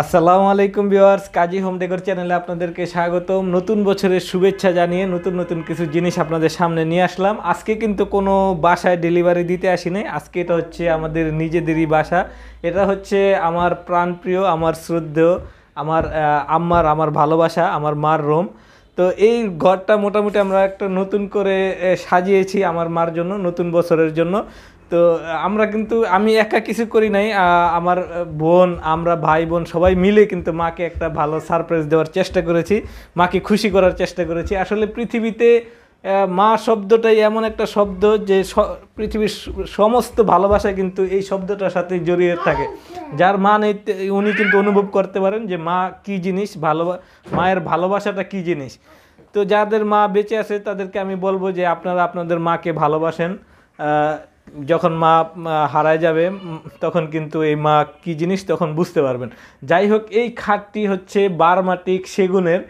আসসালামু আলাইকুম ভিওয়ার্স কাজী home decor চ্যানেলে আপনাদেরকে স্বাগতম নতুন বছরের শুভেচ্ছা জানিয়ে নতুন নতুন কিছু জিনিস আপনাদের সামনে নিয়ে আসলাম আজকে কিন্তু কোনো বাসায় ডেলিভারি দিতে আসি নাই আজকে এটা হচ্ছে আমাদের নিজেদেরই বাসা এটা হচ্ছে আমার প্রাণপ্রিয় আমার শ্রদ্ধেয় আমার আম্মার আমার ভালোবাসা আমার মার রোম তো এই ঘরটা মোটামুটি আমরা একটা নতুন করে সাজিয়েছি আমার মার জন্য নতুন বছরের জন্য তো আমরা কিন্তু আমি একা কিছু করি নাই আমার বোন আমরা ভাই বোন সবাই মিলে কিন্তু মাকে একটা ভালো সারপ্রাইজ দেওয়ার চেষ্টা করেছি মাকে খুশি করার চেষ্টা করেছি আসলে পৃথিবীতে মা শব্দটাই এমন একটা শব্দ যে পৃথিবীর সমস্ত ভালোবাসা কিন্তু এই শব্দটার সাথে জড়িয়ে থাকে যার মা নেই উনি কিন্তু অনুভব করতে পারেন যে মা কি জিনিস ভালো মায়ের ভালোবাসাটা কি জিনিস তো যাদের মা বেঁচে আছে তাদেরকে আমি বলবো যে আপনারা আপনাদের মাকে ভালোবাসেন যখন মা হারায় যাবে তখন কিন্তু এই মা কি জিনিস তখন বুঝতে পারবেন যাই হোক এই খাটটি হচ্ছে বারমাটিক সেগুনের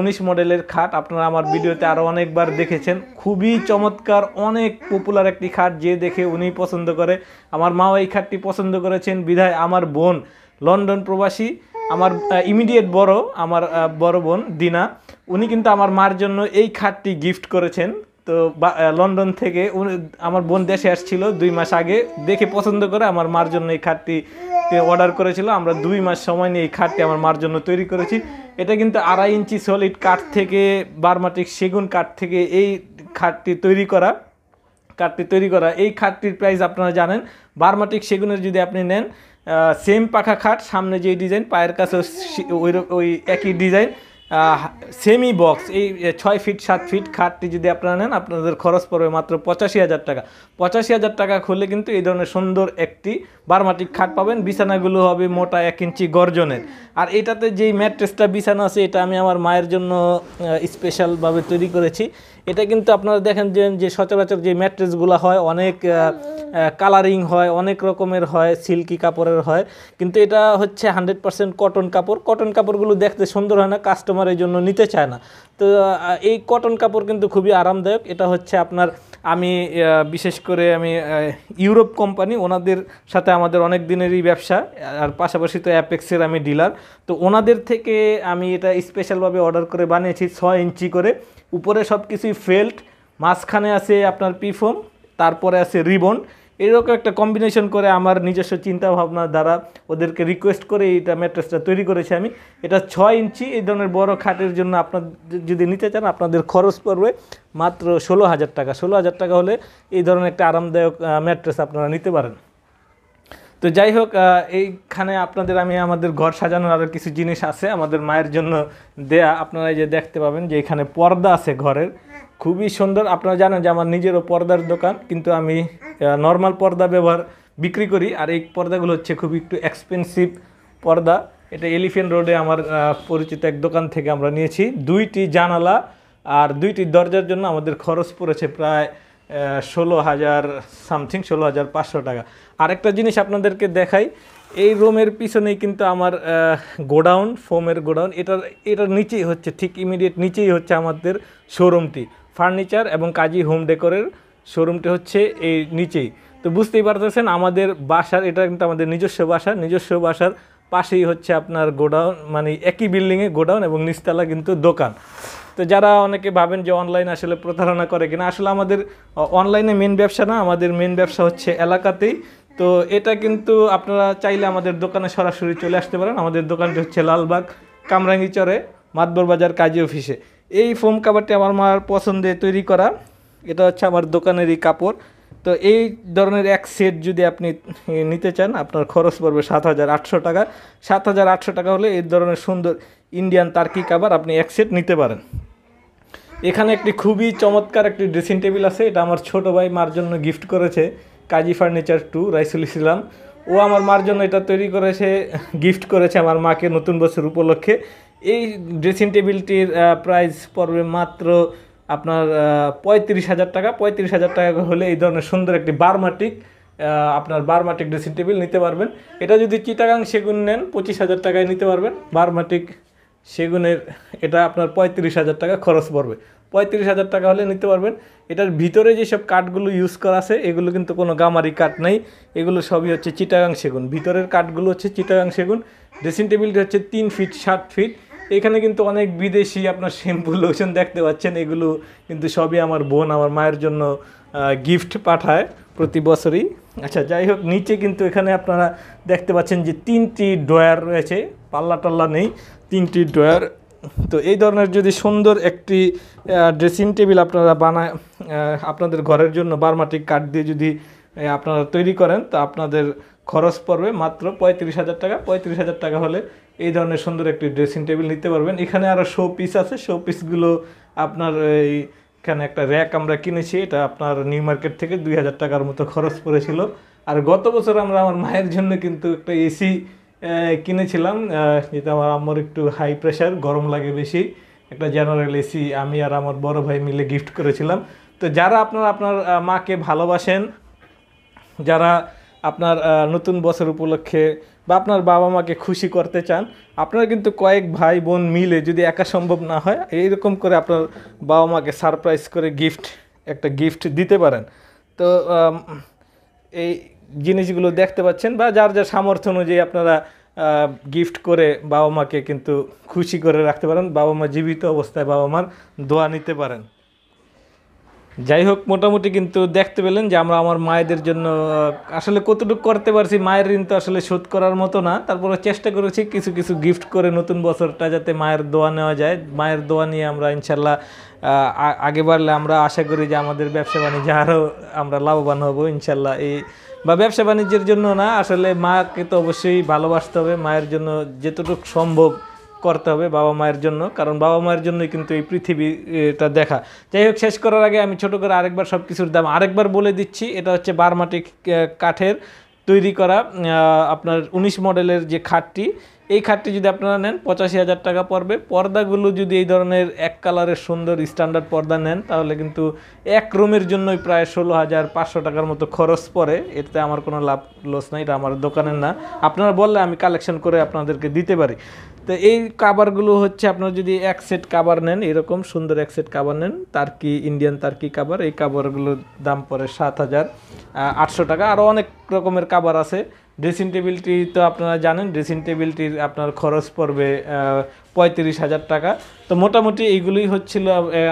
উনিশ মডেলের খাট আপনারা আমার ভিডিওতে আরও অনেকবার দেখেছেন খুবই চমৎকার অনেক পপুলার একটি খাট যে দেখে উনি পছন্দ করে আমার মাও এই খাটটি পছন্দ করেছেন বিধায় আমার বোন লন্ডন প্রবাসী আমার ইমিডিয়েট বড় আমার বড় বোন দিনা উনি কিন্তু আমার মার জন্য এই খাটটি গিফট করেছেন তো লন্ডন থেকে আমার বোন দেশে আসছিল দুই মাস আগে দেখে পছন্দ করে আমার মার জন্য এই খাটটি অর্ডার করেছিল আমরা দুই মাস সময় নিয়ে এই খাটটি আমার মার জন্য তৈরি করেছি এটা কিন্তু আড়াই ইঞ্চি সলিড কাঠ থেকে বার্মাটিক সেগুন কাঠ থেকে এই খাটটি তৈরি করা কাঠটি তৈরি করা এই খাটটির প্রাইস আপনারা জানেন বারমাটিক সেগুনের যদি আপনি নেন সেম পাখা খাট সামনে যে ডিজাইন পায়ের কাছে ওই ওই একই ডিজাইন সেমি বক্স এই ছয় ফিট সাত ফিট খাটটি যদি আপনারা নেন আপনাদের খরচ পড়বে মাত্র পঁচাশি হাজার টাকা পঁচাশি হাজার টাকা খুললে কিন্তু এই ধরনের সুন্দর একটি বারমাটিক খাট পাবেন বিছানাগুলো হবে মোটা এক ইঞ্চি গর্জনের আর এটাতে যেই ম্যাট্রেসটা বিছানা আছে এটা আমি আমার মায়ের জন্য স্পেশালভাবে তৈরি করেছি এটা কিন্তু আপনারা দেখেন যে সচরাচর যে ম্যাট্রেসগুলো হয় অনেক কালারিং হয় অনেক রকমের হয় সিল্কি কাপড়ের হয় কিন্তু এটা হচ্ছে হান্ড্রেড পার্সেন্ট কটন কাপড় কটন কাপড়গুলো দেখতে সুন্দর হয় না কাস্টমার এই জন্য নিতে চায় না তো এই কটন কাপড় কিন্তু খুবই আরামদায়ক এটা হচ্ছে আপনার আমি বিশেষ করে আমি ইউরোপ কোম্পানি ওনাদের সাথে আমাদের অনেক দিনেরই ব্যবসা আর পাশাপাশি তো অ্যাপেক্সের আমি ডিলার তো ওনাদের থেকে আমি এটা স্পেশালভাবে অর্ডার করে বানিয়েছি ছয় ইঞ্চি করে উপরে সব কিছুই ফেল্ট মাঝখানে আছে আপনার পিফোম তারপরে আছে রিবন এরকম একটা কম্বিনেশন করে আমার নিজস্ব চিন্তাভাবনার দ্বারা ওদেরকে রিকোয়েস্ট করে এটা ম্যাট্রেসটা তৈরি করেছি আমি এটা ছয় ইঞ্চি এই ধরনের বড় খাটের জন্য আপনার যদি নিতে চান আপনাদের খরচ পড়বে মাত্র ষোলো হাজার টাকা ষোলো হাজার টাকা হলে এই ধরনের একটা আরামদায়ক ম্যাট্রেস আপনারা নিতে পারেন তো যাই হোক এইখানে আপনাদের আমি আমাদের ঘর সাজানোর আরও কিছু জিনিস আছে আমাদের মায়ের জন্য দেয়া আপনারা এই যে দেখতে পাবেন যে এখানে পর্দা আছে ঘরের খুবই সুন্দর আপনারা জানেন যে আমার নিজেরও পর্দার দোকান কিন্তু আমি নর্মাল পর্দা ব্যবহার বিক্রি করি আর এই পর্দাগুলো হচ্ছে খুবই একটু এক্সপেন্সিভ পর্দা এটা এলিফেন্ট রোডে আমার পরিচিত এক দোকান থেকে আমরা নিয়েছি দুইটি জানালা আর দুইটি দরজার জন্য আমাদের খরচ পড়েছে প্রায় ষোলো হাজার সামথিং ষোলো হাজার পাঁচশো টাকা আরেকটা জিনিস আপনাদেরকে দেখাই এই রুমের পিছনেই কিন্তু আমার গোডাউন ফোমের গোডাউন এটার এটার নিচেই হচ্ছে ঠিক ইমিডিয়েট নিচেই হচ্ছে আমাদের শোরুমটি ফার্নিচার এবং কাজী হোম ডেকোরের শোরুমটি হচ্ছে এই নিচেই তো বুঝতেই পারতেছেন আমাদের বাসার এটা কিন্তু আমাদের নিজস্ব বাসা নিজস্ব বাসার পাশেই হচ্ছে আপনার গোডাউন মানে একই বিল্ডিংয়ে গোডাউন এবং নিচতলা কিন্তু দোকান তো যারা অনেকে ভাবেন যে অনলাইন আসলে প্রতারণা করে কিনা আসলে আমাদের অনলাইনে মেন ব্যবসা না আমাদের মেন ব্যবসা হচ্ছে এলাকাতেই তো এটা কিন্তু আপনারা চাইলে আমাদের দোকানে সরাসরি চলে আসতে পারেন আমাদের দোকানটি হচ্ছে লালবাগ কামরাঙ্গিচরে মাতবর বাজার কাজী অফিসে এই ফোম কাভারটি আমার মার পছন্দে তৈরি করা এটা হচ্ছে আমার দোকানেরই কাপড় তো এই ধরনের এক সেট যদি আপনি নিতে চান আপনার খরচ পড়বে সাত হাজার আটশো টাকা সাত হাজার আটশো টাকা হলে এই ধরনের সুন্দর ইন্ডিয়ান তার্কি কাবার আপনি এক সেট নিতে পারেন এখানে একটি খুবই চমৎকার একটি ড্রেসিং টেবিল আছে এটা আমার ছোট ভাই মার জন্য গিফট করেছে কাজী ফার্নিচার টু রাইসুল ইসলাম ও আমার মার জন্য এটা তৈরি করেছে গিফট করেছে আমার মাকে নতুন বছর উপলক্ষে এই ড্রেসিং টেবিলটির প্রাইস পড়বে মাত্র আপনার পঁয়ত্রিশ হাজার টাকা পঁয়ত্রিশ হাজার টাকা হলে এই ধরনের সুন্দর একটি বারমাটিক আপনার বারমাটিক ড্রেসিং টেবিল নিতে পারবেন এটা যদি চিটাগাং সেগুন নেন পঁচিশ হাজার টাকায় নিতে পারবেন বারমাটিক সেগুনের এটা আপনার পঁয়ত্রিশ হাজার টাকা খরচ পড়বে পঁয়ত্রিশ হাজার টাকা হলে নিতে পারবেন এটার ভিতরে যেসব কাঠগুলো ইউজ করা আছে এগুলো কিন্তু কোনো গামারি কাঠ নেই এগুলো সবই হচ্ছে চিটাগাং সেগুন ভিতরের কাঠগুলো হচ্ছে চিটাগাং সেগুন ড্রেসিং টেবিলটি হচ্ছে তিন ফিট সাত ফিট এখানে কিন্তু অনেক বিদেশি আপনার শ্যাম্পু লোশন দেখতে পাচ্ছেন এগুলো কিন্তু সবই আমার বোন আমার মায়ের জন্য গিফট পাঠায় প্রতি বছরই আচ্ছা যাই হোক নিচে কিন্তু এখানে আপনারা দেখতে পাচ্ছেন যে তিনটি ড্রয়ার রয়েছে পাল্লা টাল্লা নেই তিনটি ড্রয়ার তো এই ধরনের যদি সুন্দর একটি ড্রেসিং টেবিল আপনারা বানায় আপনাদের ঘরের জন্য বারমাটিক কাঠ দিয়ে যদি আপনারা তৈরি করেন তো আপনাদের খরচ পড়বে মাত্র পঁয়ত্রিশ হাজার টাকা পঁয়ত্রিশ হাজার টাকা হলে এই ধরনের সুন্দর একটি ড্রেসিং টেবিল নিতে পারবেন এখানে আরও শো পিস আছে শো পিসগুলো আপনার এই এখানে একটা র্যাক আমরা কিনেছি এটা আপনার নিউ মার্কেট থেকে দুই হাজার টাকার মতো খরচ পড়েছিল আর গত বছর আমরা আমার মায়ের জন্য কিন্তু একটা এসি কিনেছিলাম যেটা আমার আম্মুর একটু হাই প্রেশার গরম লাগে বেশি একটা জেনারেল এসি আমি আর আমার বড় ভাই মিলে গিফট করেছিলাম তো যারা আপনার আপনার মাকে ভালোবাসেন যারা আপনার নতুন বছর উপলক্ষে বা আপনার বাবা মাকে খুশি করতে চান আপনারা কিন্তু কয়েক ভাই বোন মিলে যদি একা সম্ভব না হয় এইরকম করে আপনার বাবা মাকে সারপ্রাইজ করে গিফট একটা গিফট দিতে পারেন তো এই জিনিসগুলো দেখতে পাচ্ছেন বা যার যার সামর্থ্য অনুযায়ী আপনারা গিফট করে বাবা মাকে কিন্তু খুশি করে রাখতে পারেন বাবা মা জীবিত অবস্থায় বাবা মার দোয়া নিতে পারেন যাই হোক মোটামুটি কিন্তু দেখতে পেলেন যে আমরা আমার মায়েদের জন্য আসলে কতটুকু করতে পারছি মায়ের ঋণ তো আসলে শোধ করার মতো না তারপরে চেষ্টা করেছি কিছু কিছু গিফট করে নতুন বছরটা যাতে মায়ের দোয়া নেওয়া যায় মায়ের দোয়া নিয়ে আমরা ইনশাল্লাহ আগে বাড়লে আমরা আশা করি যে আমাদের ব্যবসা বাণিজ্যে আরও আমরা লাভবান হব ইনশাল্লাহ এই বা ব্যবসা বাণিজ্যের জন্য না আসলে মাকে তো অবশ্যই ভালোবাসতে হবে মায়ের জন্য যেতটুকু সম্ভব করতে হবে বাবা মায়ের জন্য কারণ বাবা মায়ের জন্যই কিন্তু এই পৃথিবীটা দেখা যাই হোক শেষ করার আগে আমি ছোট করে আরেকবার সব কিছুর দাম আরেকবার বলে দিচ্ছি এটা হচ্ছে বারমাটি কাঠের তৈরি করা আপনার ১৯ মডেলের যে খাটটি এই খাটটি যদি আপনারা নেন পঁচাশি হাজার টাকা পড়বে পর্দাগুলো যদি এই ধরনের এক কালারের সুন্দর স্ট্যান্ডার্ড পর্দা নেন তাহলে কিন্তু এক রুমের জন্যই প্রায় ষোলো হাজার পাঁচশো টাকার মতো খরচ পড়ে এতে আমার কোনো লাভ লস নাই এটা আমার দোকানের না আপনারা বললে আমি কালেকশন করে আপনাদেরকে দিতে পারি তো এই কাবারগুলো হচ্ছে আপনার যদি এক সেট কাবার নেন এরকম সুন্দর এক সেট কাভার নেন কি ইন্ডিয়ান কি কাভার এই কাবারগুলোর দাম পড়ে সাত হাজার আটশো টাকা আরও অনেক রকমের কাভার আছে ড্রেসিং টেবিলটি তো আপনারা জানেন ড্রেসিং টেবিলটির আপনার খরচ পড়বে পঁয়ত্রিশ হাজার টাকা তো মোটামুটি এইগুলোই হচ্ছিল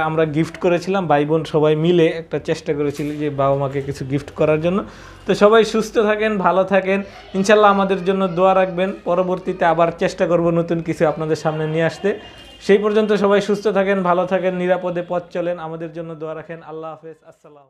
আমরা গিফট করেছিলাম ভাই বোন সবাই মিলে একটা চেষ্টা করেছিল যে বাবা মাকে কিছু গিফট করার জন্য তো সবাই সুস্থ থাকেন ভালো থাকেন ইনশাল্লাহ আমাদের জন্য দোয়া রাখবেন পরবর্তীতে আবার চেষ্টা করব নতুন কিছু আপনাদের সামনে নিয়ে আসতে সেই পর্যন্ত সবাই সুস্থ থাকেন ভালো থাকেন নিরাপদে পথ চলেন আমাদের জন্য দোয়া রাখেন আল্লাহ হাফেজ আসসালাম